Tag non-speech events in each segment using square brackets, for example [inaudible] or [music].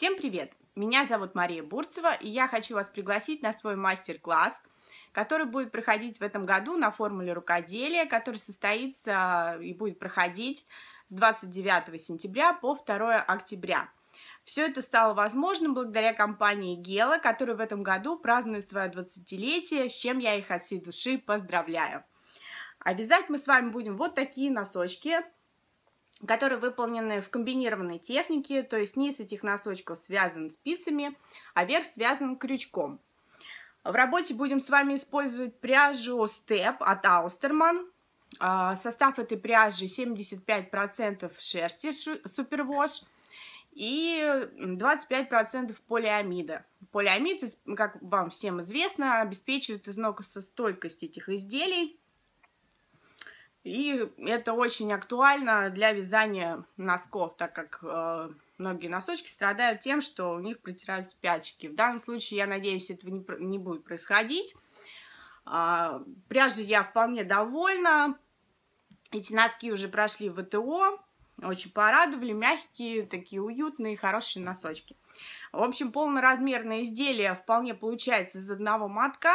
Всем привет! Меня зовут Мария Бурцева, и я хочу вас пригласить на свой мастер-класс, который будет проходить в этом году на формуле рукоделия, который состоится э, и будет проходить с 29 сентября по 2 октября. Все это стало возможным благодаря компании Гела, которая в этом году празднует свое 20-летие, с чем я их от всей души поздравляю. Обязательно мы с вами будем вот такие носочки – которые выполнены в комбинированной технике, то есть низ этих носочков связан спицами, а верх связан крючком. В работе будем с вами использовать пряжу Step от Austerman. А, состав этой пряжи 75% шерсти супервош и 25% полиамида. Полиамид, как вам всем известно, обеспечивает износостойкость этих изделий и это очень актуально для вязания носков, так как э, многие носочки страдают тем, что у них протираются пячки. В данном случае, я надеюсь, этого не, не будет происходить. Э, а, пряжей я вполне довольна. Эти носки уже прошли в ВТО. Очень порадовали, мягкие, такие уютные, хорошие носочки. В общем, полноразмерное изделие вполне получается из одного матка.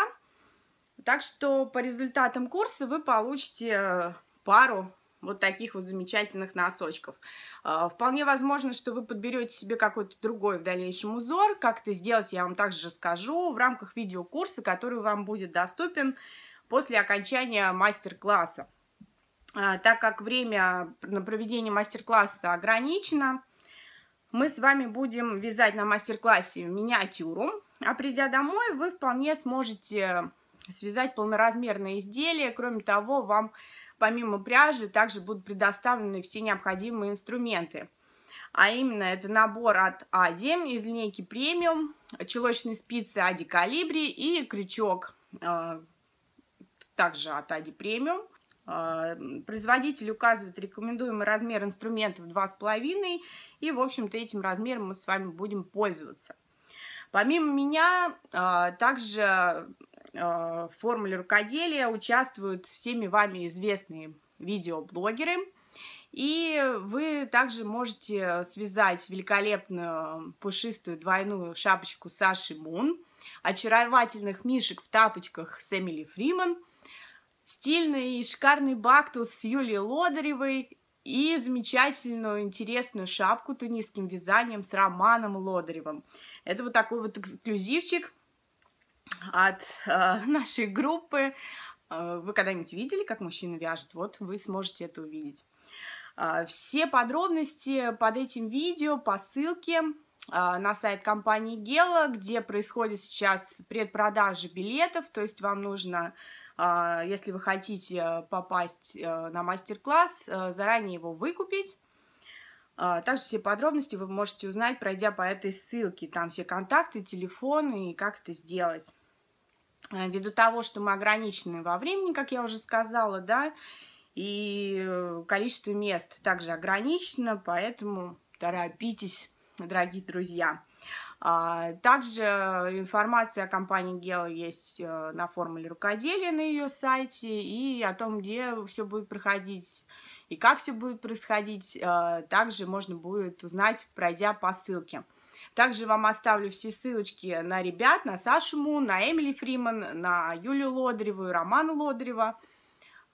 Так что по результатам курса вы получите э, пару вот таких вот замечательных носочков. Э, вполне возможно, что вы подберете себе какой-то другой в дальнейшем узор. Как это сделать, я вам также расскажу в рамках видеокурса, который вам будет доступен после окончания мастер-класса. Э, так как время на проведение мастер-класса ограничено, мы с вами будем вязать на мастер-классе миниатюру. А придя домой, вы вполне сможете связать полноразмерное изделие. Кроме того, вам помимо пряжи также будут предоставлены все необходимые инструменты. А именно это набор от Ади из линейки премиум, чулочные спицы Ади Калибри и крючок э, также от Ади премиум. Э, производитель указывает рекомендуемый размер инструментов 2,5 и, в общем-то, этим размером мы с вами будем пользоваться. Помимо меня, а, также Э, в формуле рукоделия участвуют всеми вами известные видеоблогеры. И вы также можете связать великолепную пушистую двойную шапочку Саши Мун, очаровательных мишек в тапочках с Эмили Фриман, стильный и шикарный бактус с Юлией Лодаревой и замечательную интересную шапку тунисским вязанием с Романом Лодаревым. Это вот такой вот эксклюзивчик – от э, [laughs] нашей группы. Э, вы когда-нибудь видели, как мужчина вяжет? Вот вы сможете это увидеть. Э, все подробности под этим видео по ссылке э, на сайт компании Гела, где происходит сейчас предпродажа билетов, то есть вам нужно, э, если вы хотите попасть э, на мастер-класс, заранее его выкупить. Также все подробности вы можете узнать, пройдя по этой ссылке. Там все контакты, телефоны и как это сделать. Э, ввиду того, что мы ограничены во времени, как я уже сказала, да, и э, количество мест также ограничено, поэтому торопитесь, дорогие друзья. А, также информация о компании Гела есть э, на формуле рукоделия на ее сайте и о том, где все будет проходить и как все будет происходить, также можно будет узнать, пройдя по ссылке. Также вам оставлю все ссылочки на ребят, на Сашу Му, на Эмили Фриман, на Юлю Лодыреву и Романа Лодрева.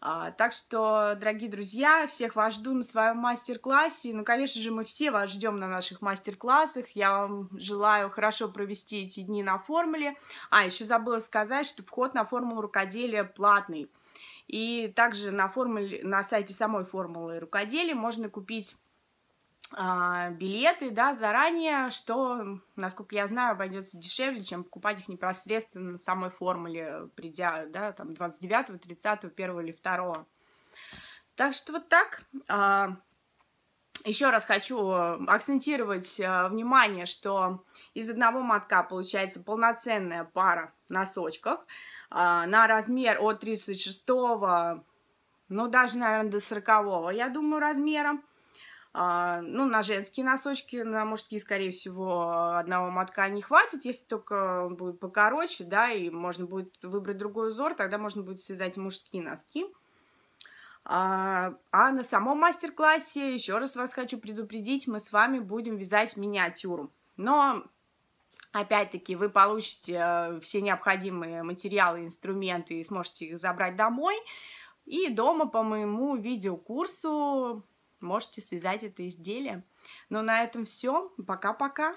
А, так что, дорогие друзья, всех вас жду на своем мастер-классе. Ну, конечно же, мы все вас ждем на наших мастер-классах. Я вам желаю хорошо провести эти дни на формуле. А, еще забыла сказать, что вход на формулу рукоделия платный. И также на, формуле, на сайте самой формулы рукоделия можно купить а, билеты, да, заранее, что, насколько я знаю, обойдется дешевле, чем покупать их непосредственно на самой формуле, придя, да, там, 29, 30, 1 или 2. Так что вот так. А, Еще раз хочу акцентировать а, внимание, что из одного мотка получается полноценная пара носочков на размер от 36, ну, даже, наверное, до 40, я думаю, размером а, ну, на женские носочки, на мужские, скорее всего, одного мотка не хватит, если только он будет покороче, да, и можно будет выбрать другой узор, тогда можно будет связать мужские носки. А, а на самом мастер-классе, еще раз вас хочу предупредить, мы с вами будем вязать миниатюру. Но, опять-таки, вы получите э, все необходимые материалы, инструменты и сможете их забрать домой. И дома по моему видеокурсу можете связать это изделие. Но на этом все. Пока-пока.